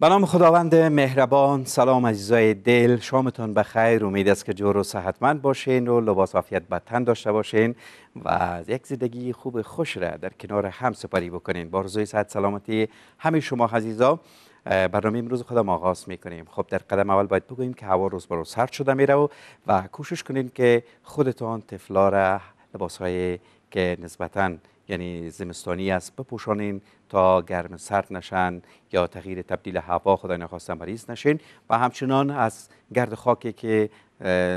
به نام خداوند مهربان سلام عزیزای دل شامتان بخیر امید است که جور و صحتمند باشین و لباس عافیت بدتن داشته باشین و یک زندگی خوب خوش را در کنار هم سپری بکنین با روزوی صحت سلامتی همه شما عزیزا برنامه امروز خودم آغاز میکنیم خب در قدم اول باید بگوییم که هوا روز برو سرد شده میره و, و کوشش کنین که خودتان تفلا را لباس که نسبتاً یعنی زمستانی است بپوشانین تا گرم سرد نشن یا تغییر تبدیل هوا خدای نخواستن مریض نشین و همچنان از گرد خاکی که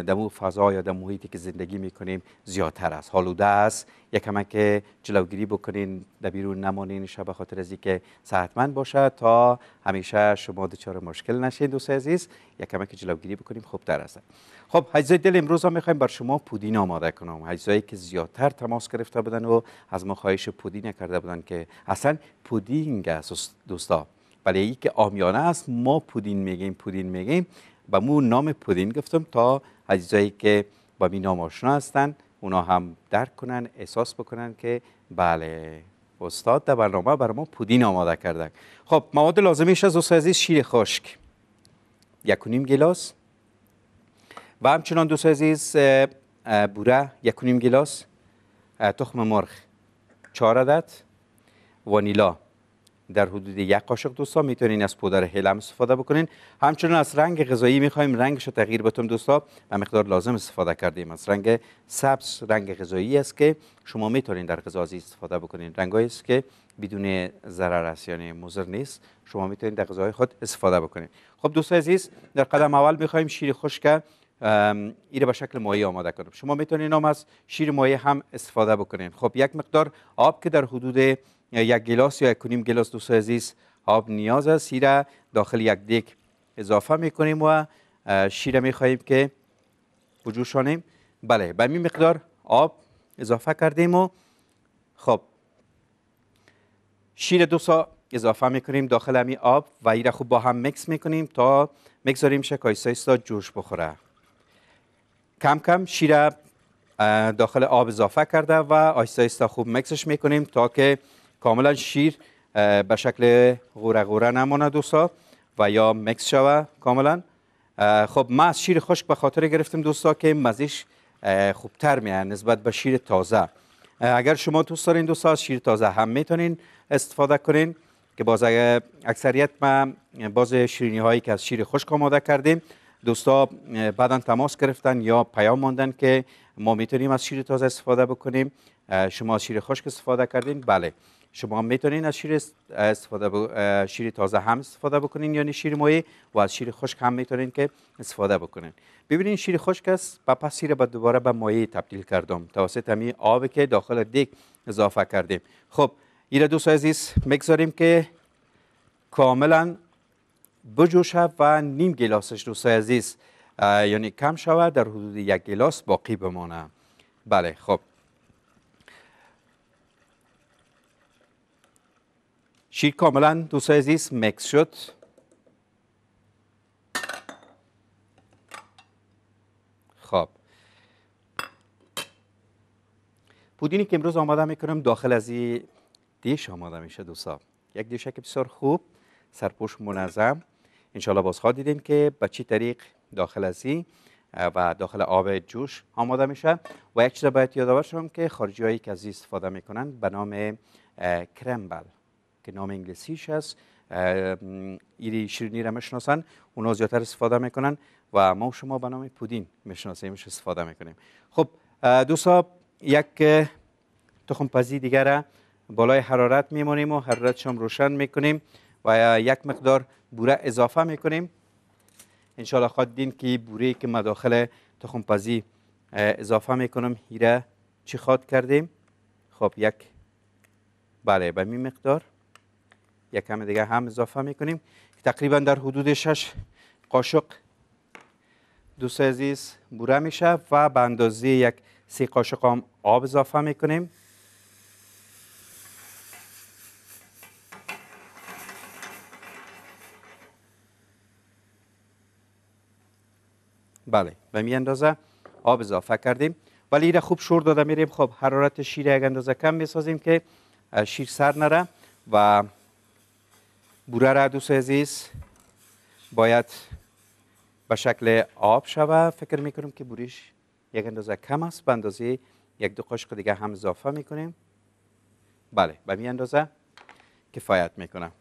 در مو فضا یا در محیطی که زندگی میکنیم زیادتر است حالوده است یکم که جلوگیری بکنین در بیرون نمانین شب خاطر از که صحتمند باشد تا همیشه شما دچار مشکل نشین دوست عزیز یکم که جلوگیری بکنیم خوبتر است خب حجزای دل امروز هم میخوایم بر شما پودین آماده کنم ای که زیادتر تماس گرفته بودن و از ما خواهش پودین کرده بودن که اصلا پودینگ است دوستا ولی ای که آمیانه است ما پودین میگیم پودین میگیم به مو نام پودین گفتم تا عزیزایی که با می نام آشنا هستن اونا هم درک کنن احساس بکنن که بله استاد در برنامه بر ما پودین آماده کرده خب مواد لازمیش از دوست عزیز شیر خشک یک و نیم گلاس و همچنان دوست عزیز بوره یک و نیم گلاس تخم مرغ چهار عدد وانیلا در حدود یک قاشق دوستا میتونین از پودر هلم استفاده بکنین همچنین از رنگ غذایی میخوایم رنگش رو تغییر بتون دوستا و مقدار لازم استفاده کردیم از رنگ سبز رنگ غذایی است که شما میتونین در غذا استفاده بکنین رنگایی است که بدون ضرر است یعنی مضر نیست شما میتونین در غذای خود استفاده بکنین خب دوستای عزیز در قدم اول میخوایم شیر خشک ایره به شکل مایه آماده کنیم شما میتونین نام از شیر مایع هم استفاده بکنین خب یک مقدار آب که در حدود یک گلاس یا یک گلاس دوست عزیز آب نیاز است سیره داخل یک دیک اضافه میکنیم و شیر خواهیم که بجوشانیم بله به این مقدار آب اضافه کردیم و خب شیر دو سا اضافه میکنیم داخل همی آب و ایره خوب با هم مکس میکنیم تا مگذاریم شکای سایستا جوش بخوره کم کم شیر داخل آب اضافه کرده و خوب مکسش میکنیم تا که کاملا شیر به شکل غوره غوره نمانه دوستا و یا مکس شوه کاملا خب ما از شیر خشک به خاطر گرفتیم دوستا که مزیش خوبتر میه نسبت به شیر تازه اگر شما دوست دارین دوستا از شیر تازه هم میتونین استفاده کنین که باز اکثریت ما باز شیرینی هایی که از شیر خشک آماده کردیم دوستا بعدا تماس گرفتن یا پیام ماندن که ما میتونیم از شیر تازه استفاده بکنیم شما از شیر خشک استفاده کردین بله شما میتونین از شیر استفاده شیر تازه هم استفاده بکنین یعنی شیر مایه و از شیر خشک هم میتونین که استفاده بکنین ببینین شیر خشک است با پس شیر به دوباره به مایع تبدیل کردم توسط همین آب که داخل دیگ اضافه کردیم خب این دوست عزیز میگذاریم که کاملا بجوشه و نیم گلاسش دوست عزیز یعنی کم شود در حدود یک گلاس باقی بمانه بله خب شیر کاملا دو عزیز مکس شد خب پودینی که امروز آماده میکنم داخل از این دیش آماده میشه دوستا یک که بسیار خوب سرپوش منظم انشالله خواهد دیدین که به چه طریق داخل از این و داخل آب جوش آماده میشه و یک چیز باید یادآور شوم که خارجی هایی که از استفاده میکنن به نام کرمبل که نام انگلیسیش هست ایری شیرینی را میشناسن اونا زیادتر استفاده میکنن و ما و شما به نام پودین میشناسیمش استفاده میکنیم خب دوستا یک تخم پزی دیگر بالای حرارت میمونیم و حرارتش هم روشن میکنیم و یک مقدار بوره اضافه میکنیم انشالله خواد دین که بوره که مداخل تخم پزی اضافه میکنم هیره چی خواد کردیم خب یک بله به می مقدار یک کم دیگه هم اضافه میکنیم تقریبا در حدود 6 قاشق دوست عزیز بوره میشه و به اندازه یک سی قاشق هم آب اضافه میکنیم بله به می اندازه آب اضافه کردیم ولی ایره خوب شور داده میریم خب حرارت شیر یک اندازه کم میسازیم که شیر سر نره و بوره دوست عزیز باید به شکل آب شوه فکر میکنم که بوریش یک اندازه کم است به اندازه یک دو قاشق دیگه هم اضافه میکنیم بله به می اندازه کفایت میکنه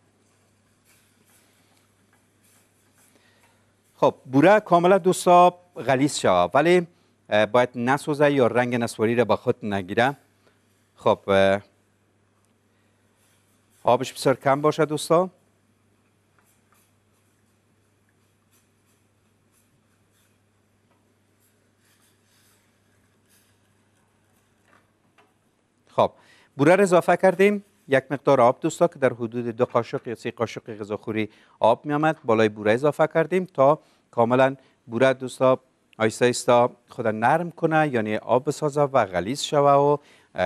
خب بوره کاملا دو ساب غلیظ شوه ولی باید نسوزه یا رنگ نسواری را به خود نگیره خب آبش بسیار کم باشه دوستا خب بوره اضافه کردیم یک مقدار آب دوستا که در حدود دو قاشق یا سه قاشق غذاخوری آب می آمد بالای بوره اضافه کردیم تا کاملا بوره دوستا آیستا ایستا خود نرم کنه یعنی آب بسازه و غلیظ شوه و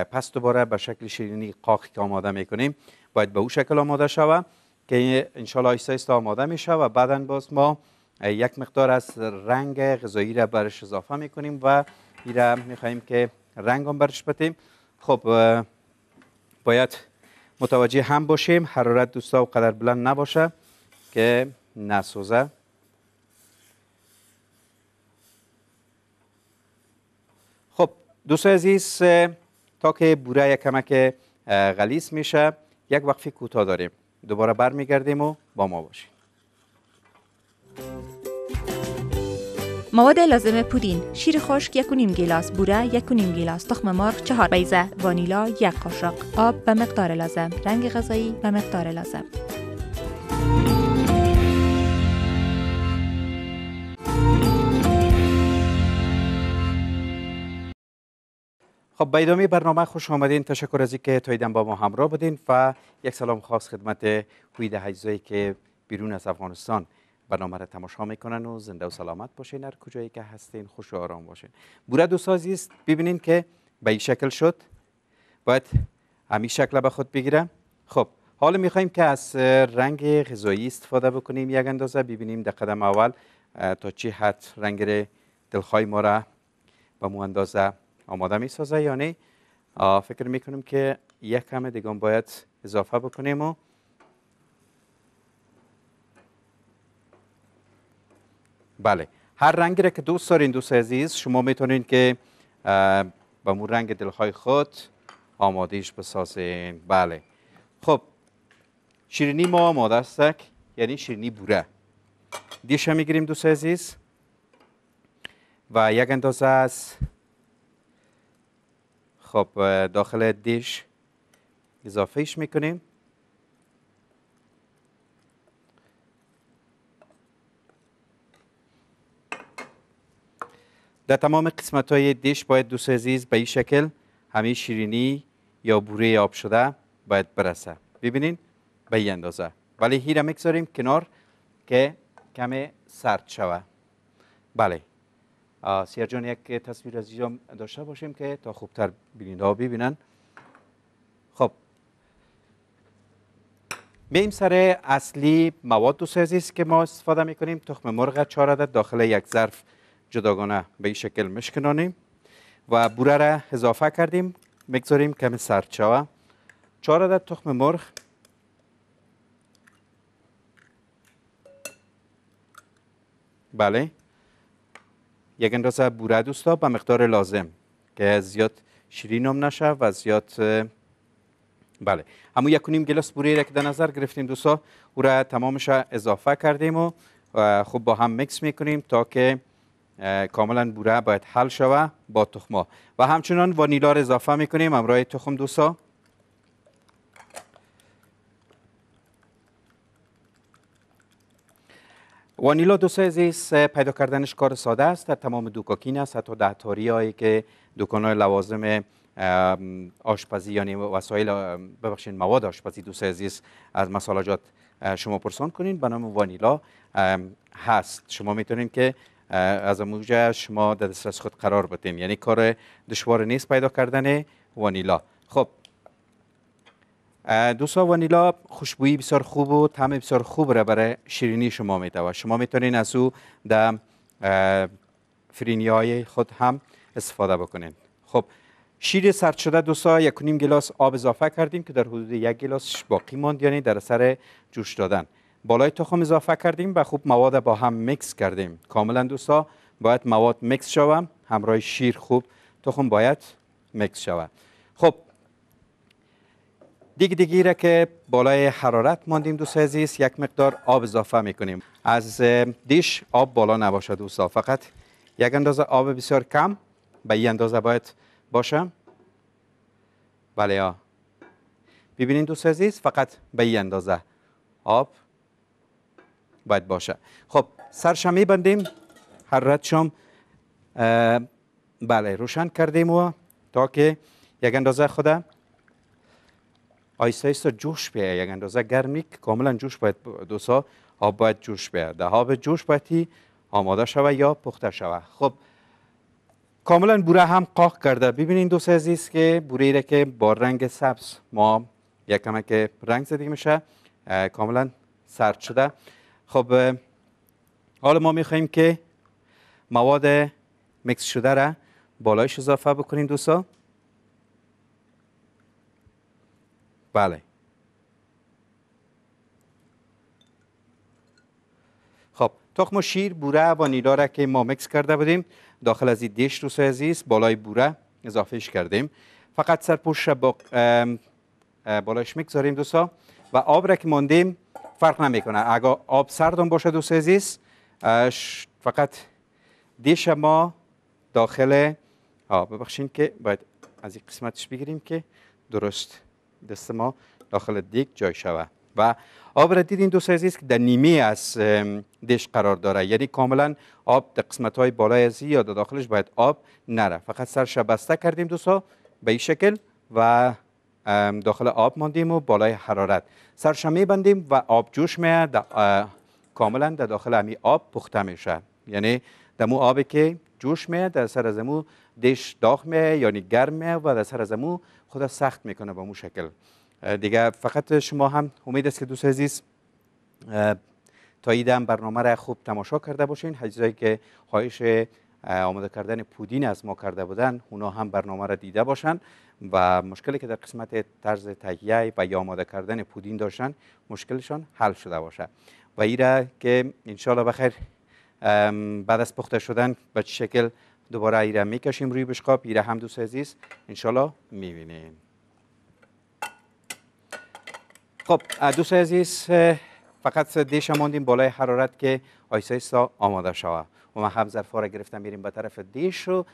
پس دوباره به شکل شیرینی قاخی که آماده می کنیم باید به او شکل آماده شوه که انشالله آیستا آیستا آماده می شوه و بعدا باز ما یک مقدار از رنگ غذایی را برش اضافه می و این میخواهیم که رنگ برش بتیم خب باید متوجه هم باشیم حرارت دوستا و قدر بلند نباشه که نسوزه خب دوستای عزیز تا که بوره یک کمک غلیس میشه یک وقفی کوتاه داریم دوباره برمیگردیم و با ما باشید مواد لازم پودین شیر خشک نیم گیلاس بوره نیم گیلاس تخم مرغ چهار بیزه وانیلا یک قاشق آب به مقدار لازم رنگ غذایی به مقدار لازم خب به ادامه برنامه خوش آمدین تشکر از اینکه تا با ما همراه بودین و یک سلام خاص خدمت هوید هجزایی که بیرون از افغانستان برنامه را تماشا میکنن و زنده و سلامت باشین هر کجایی که هستین خوش و آرام باشین بوره دو است ببینین که به این شکل شد باید همین شکل به خود بگیرم خب حالا میخوایم که از رنگ غذایی استفاده بکنیم یک اندازه ببینیم در قدم اول تا چی حد رنگ دلخواه ما را به مو اندازه آماده میسازه یا نه فکر میکنیم که یک کم دیگه باید اضافه بکنیم و بله هر رنگی را که دوست دارین دوست عزیز شما میتونین که به مون رنگ دلخواه خود آمادیش بسازین بله خب شیرینی ما آماده است، یعنی شیرینی بوره دیش میگیریم دوست عزیز و یک اندازه از خب داخل دیش اضافهش میکنیم در تمام قسمت های دیش باید دوست عزیز به این شکل همه شیرینی یا بوره آب شده باید برسه ببینین به این اندازه ولی هیره میگذاریم کنار که کم سرد شوه بله سیار جان یک تصویر از داشته باشیم که تا خوبتر بینید ها ببینن خب بیم سر اصلی مواد دوست عزیز که ما استفاده میکنیم تخم مرغ چهار عدد داخل یک ظرف جداگانه به این شکل مشکنانیم و بوره را اضافه کردیم میگذاریم کمی شوه چهار عدد تخم مرغ بله یک اندازه بوره دوستا به مقدار لازم که زیاد شیرین هم نشه و زیاد بله همون یک نیم گلاس بوره را که در نظر گرفتیم دوستا او را تمامش اضافه کردیم و خوب با هم مکس میکنیم تا که کاملا بوره باید حل شوه با تخما و همچنان وانیلا را اضافه میکنیم همراه تخم دوسا وانیلا دوسا عزیز پیدا کردنش کار ساده است در تمام دوکاکین است حتی ده هایی که دکان های لوازم آشپزی یعنی وسایل ببخشید مواد آشپزی دوسا عزیز از مسالاجات شما پرسان کنین به نام وانیلا هست شما میتونین که از اموجه شما در دسترس خود قرار بدین یعنی کار دشوار نیست پیدا کردن وانیلا خب دوستا وانیلا خوشبویی بسیار خوب و طعم بسیار خوب را برای شیرینی شما میده شما میتونین از او در فرینی های خود هم استفاده بکنین خب شیر سرد شده دوستا یک نیم گلاس آب اضافه کردیم که در حدود یک گلاس باقی ماند یعنی در سر جوش دادن بالای تخم اضافه کردیم و خوب مواد با هم میکس کردیم کاملا دوستا باید مواد میکس شوم همراه شیر خوب تخم باید میکس شوه خب دیگه دیگی را که بالای حرارت ماندیم دوست عزیز یک مقدار آب اضافه میکنیم از دیش آب بالا نباشه دوستا فقط یک اندازه آب بسیار کم به این اندازه باید باشم بله ها ببینید دوست فقط به این اندازه آب باید باشه خب سرشمی بندیم، هر رد شام بله روشن کردیم و تا که یک اندازه خدا آیسته جوش بیه یک اندازه گرمی که کاملا جوش باید دوستا آب باید جوش بیه ده آب جوش باید آماده شوه یا پخته شوه خب کاملا بوره هم قاق کرده ببینین دوست عزیز که بوره ایره که با رنگ سبز ما یک که رنگ زدگی میشه کاملا سرد شده خب حالا ما میخواییم که مواد مکس شده را بالایش اضافه بکنیم دوستا بله خب تخم و شیر بوره و نیلا را که ما مکس کرده بودیم داخل از این دیش دوستای عزیز بالای بوره اضافهش کردیم فقط سرپوش با بالایش میگذاریم دوستا و آب را که ماندیم فرق نمیکنه اگر آب سردم باشه دوست عزیز فقط دیش ما داخل آه که باید از این قسمتش بگیریم که درست دست ما داخل دیگ جای شوه و آب را دیدین دوست عزیز که در نیمه از دیش قرار داره یعنی کاملا آب در قسمت های بالای از یا داخلش باید آب نره فقط سرش بسته کردیم دوستا به این شکل و داخل آب ماندیم و بالای حرارت می بندیم و آب جوش میاد کاملا در داخل همی آب پخته میشه یعنی مو آبی که جوش میاد در سر از دش دیش داغ میه یعنی گرم میه و در سر از امو خدا سخت میکنه با مو شکل دیگه فقط شما هم امید است که دوست عزیز تا ایدم برنامه را خوب تماشا کرده باشین حجزایی که خواهش آماده کردن پودین از ما کرده بودن اونا هم برنامه را دیده باشن و مشکلی که در قسمت طرز تهیه و یا آماده کردن پودین داشتن مشکلشان حل شده باشه و ایرا که انشالله بخیر بعد از پخته شدن به چه شکل دوباره ایره میکشیم روی بشقاب ایره هم دوست عزیز انشالله میبینیم خب دوست عزیز فقط دیشه ماندیم بالای حرارت که آیسا آماده شود و ما هم ظرفا را گرفتم میریم به طرف دیش و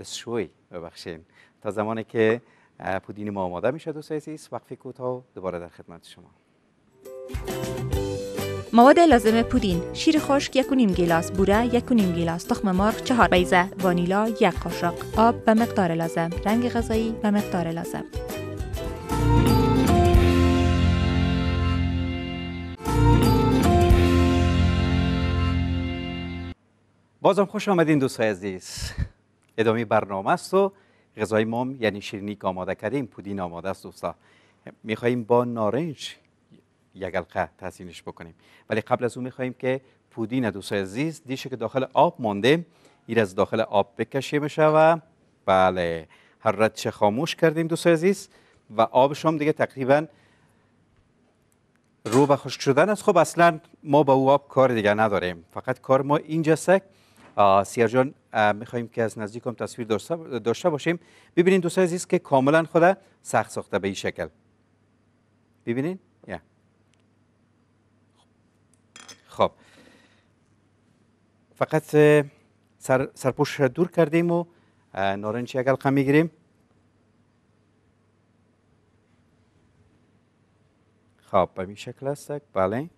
دستشوی ببخشیم. تا زمانی که پودین ما آماده میشه دوست عزیز وقفی کوتاه دوباره در خدمت شما مواد لازم پودین شیر خشک نیم گیلاس بوره یک نیم گیلاس تخم مرغ چهار بیزه وانیلا یک قاشق آب به مقدار لازم رنگ غذایی به مقدار لازم بازم خوش آمدین دوستای عزیز ادامه برنامه است و غذای مام یعنی شیرینی که آماده کردیم پودین آماده است دوستا میخواییم با نارنج یک القه تحسینش بکنیم ولی قبل از اون میخواییم که پودین دوستای عزیز دیشه که داخل آب مانده ایر از داخل آب بکشیم و بله چه خاموش کردیم دوستای عزیز و آب هم دیگه تقریبا رو به خشک شدن است خب اصلا ما با او آب کار دیگه نداریم فقط کار ما اینجاست سیار جان میخواییم که از نزدیک هم تصویر داشته باشیم ببینین دوستای عزیز که کاملا خود سخت ساخته به این شکل ببینین خب فقط سر سرپوش دور کردیم و یک حلقه میگیریم خب به این شکل است بله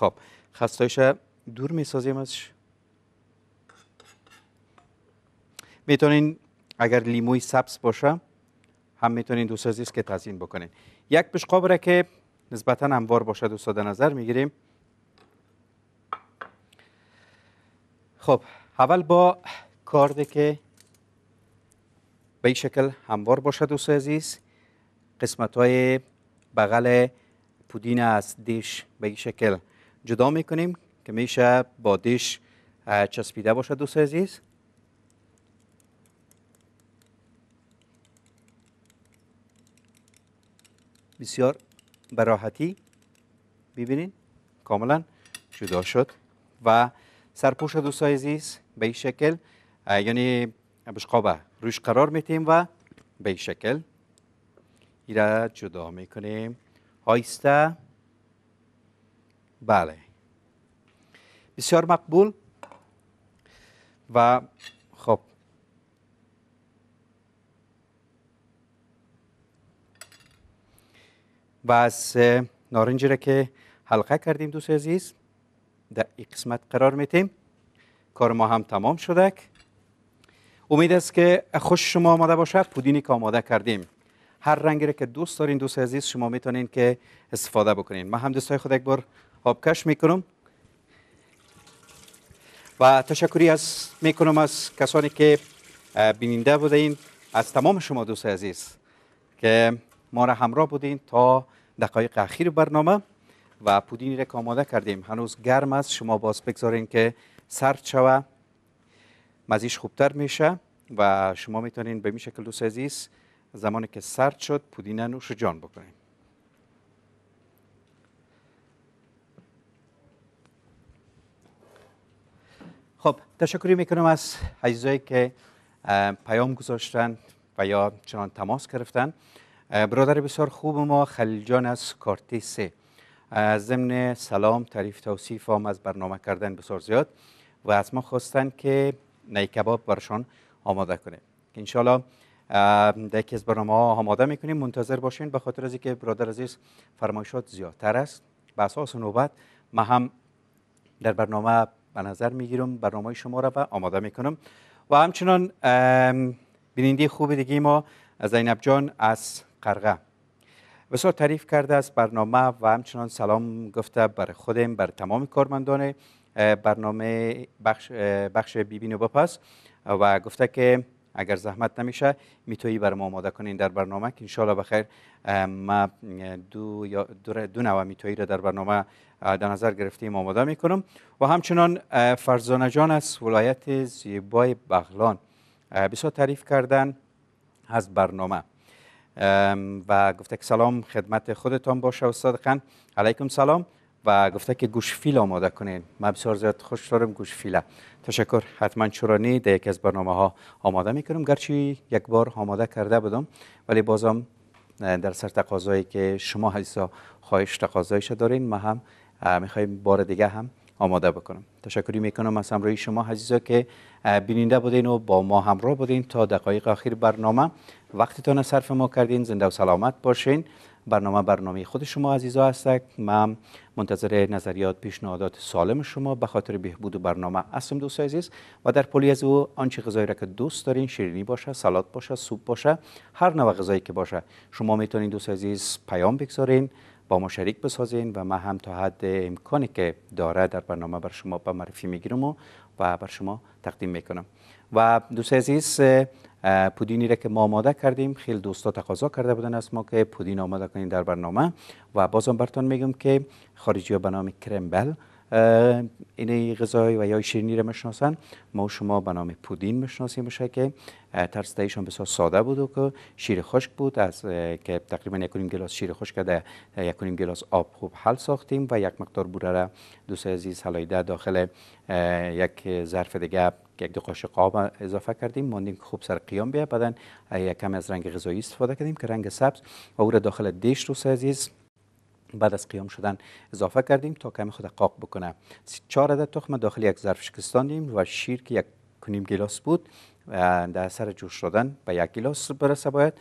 خب خستایش دور میسازیم ازش میتونین اگر لیموی سبز باشه هم میتونین دو سازیش که تزین بکنین یک بشقاب را که نسبتا هموار باشه و ساده نظر میگیریم خب اول با کارده که به این شکل هموار باشه دوست عزیز قسمت های بغل پودین از دیش به این شکل جدا میکنیم که میشه با دیش چسبیده باشد دوست عزیز بسیار براحتی ببینید کاملا جدا شد و سرپوش دوست عزیز به این شکل یعنی بشقابه روش قرار میتیم و به این شکل ایره جدا میکنیم هایسته بله بسیار مقبول و خب و از نارنجی را که حلقه کردیم دوست عزیز در این قسمت قرار میتیم کار ما هم تمام شدک امید است که خوش شما آماده باشد پودینی که آماده کردیم هر رنگی را که دوست دارین دوست عزیز شما میتونین که استفاده بکنین من هم دوستای خود یک بار آبکش میکنم و تشکری از میکنم از کسانی که بیننده بودین از تمام شما دوست عزیز که ما را همراه بودین تا دقایق اخیر برنامه و پودینی را آماده کردیم هنوز گرم است شما باز بگذارین که سرد شوه مزیش خوبتر میشه و شما میتونین به این شکل دوست عزیز زمانی که سرد شد پودینه نوش جان بکنیم خب تشکری میکنم از عزیزایی که پیام گذاشتن و یا چنان تماس گرفتن برادر بسیار خوب ما خلیل جان از کارتی سه ضمن سلام تعریف توصیف هم از برنامه کردن بسیار زیاد و از ما خواستن که نیکباب برشان آماده کنیم انشالله در یکی از برنامه ها آماده میکنیم منتظر باشین به خاطر از اینکه برادر عزیز فرمایشات زیادتر است به اساس نوبت ما هم در برنامه به نظر میگیرم برنامه شما را و آماده میکنم و همچنان بیننده خوب دیگه ما زینب جان از قرغه بسیار تعریف کرده از برنامه و همچنان سلام گفته بر خودم بر تمام کارمندان برنامه بخش, بخش بی و گفته که اگر زحمت نمیشه میتویی بر ما آماده کنین در برنامه که انشالله بخیر ما دو, یا دو نوع میتویی را در برنامه در نظر گرفتیم آماده میکنم و همچنان فرزانه جان از ولایت زیبای بغلان بسیار تعریف کردن از برنامه و گفته که سلام خدمت خودتان باشه استاد خان علیکم سلام و گفته که گوش فیل آماده کنین من بسیار زیاد خوش دارم گوش فیله تشکر حتما چرانی در یک از برنامه ها آماده میکنم گرچه یک بار آماده کرده بودم ولی بازم در سر تقاضایی که شما عزیزا خواهش تقاضایش دارین ما هم میخوایم بار دیگه هم آماده بکنم تشکری میکنم از همراهی شما عزیزا که بیننده بودین و با ما همراه بودین تا دقایق آخر برنامه وقتتان صرف ما کردین زنده و سلامت باشین برنامه برنامه خود شما عزیزا هستک من منتظر نظریات پیشنهادات سالم شما به خاطر بهبود برنامه هستم دوست عزیز و در پلی از او آنچه غذایی را که دوست دارین شیرینی باشه سالاد باشه سوپ باشه هر نوع غذایی که باشه شما میتونید دوست عزیز پیام بگذارین با ما شریک بسازین و ما هم تا حد امکانی که داره در برنامه بر شما به معرفی میگیرم و, و بر شما تقدیم میکنم و دوست عزیز پودینی را که ما آماده کردیم خیلی دوستا تقاضا کرده بودن از ما که پودین آماده کنیم در برنامه و بازم برتان میگم که خارجی به نام کرمبل این غذای و یا شیرینی را مشناسن ما شما به نام پودین مشناسیم باشه که تهیشان بسیار ساده بود و که شیر خشک بود از که تقریبا یک گلاس شیر خشک کرده یک گلاس آب خوب حل ساختیم و یک مقدار بوره را دوست عزیز حلایده داخل یک ظرف دیگه یک دو قاشق آب اضافه کردیم ماندیم که خوب سر قیام بیا بعدن یک کم از رنگ غذایی استفاده کردیم که رنگ سبز و او را داخل دیش دوست عزیز بعد از قیام شدن اضافه کردیم تا کمی خود قاق بکنه چهار عدد تخم داخل یک ظرف شکستانیم و شیر که یک کنیم گلاس بود در سر جوش شدن به یک گلاس برسه باید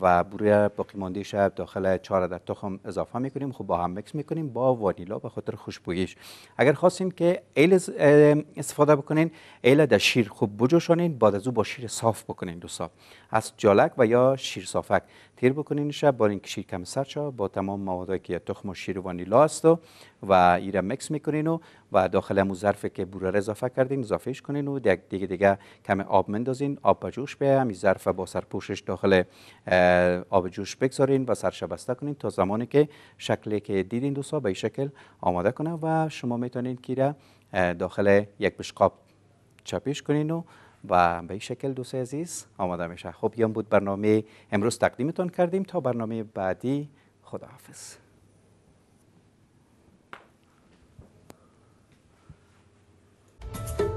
و بروی باقی مانده شب داخل چهار در تخم اضافه میکنیم خب با هم مکس میکنیم با وانیلا به خاطر خوشبویش اگر خواستین که ایل استفاده بکنین ایل در شیر خوب بجوشانین بعد از او با شیر صاف بکنین دو از جالک و یا شیر صافک تیر بکنین شب با این شیر کم سرچا با تمام موادی که تخم و شیر وانیلا است و و ایرا مکس میکنین و و داخل مو ظرفی که بوره اضافه کردین اضافهش کنین و دیگه دیگه, کم آب مندازین آب به جوش ظرف با سرپوشش داخل آب جوش بگذارین و سرشبسته کنین تا زمانی که شکلی که دیدین دوستا به این شکل آماده کنه و شما میتونین کیره داخل یک بشقاب چپیش کنین و و به این شکل دوست عزیز آماده میشه خب یام بود برنامه امروز تقدیمتون کردیم تا برنامه بعدی خداحافظ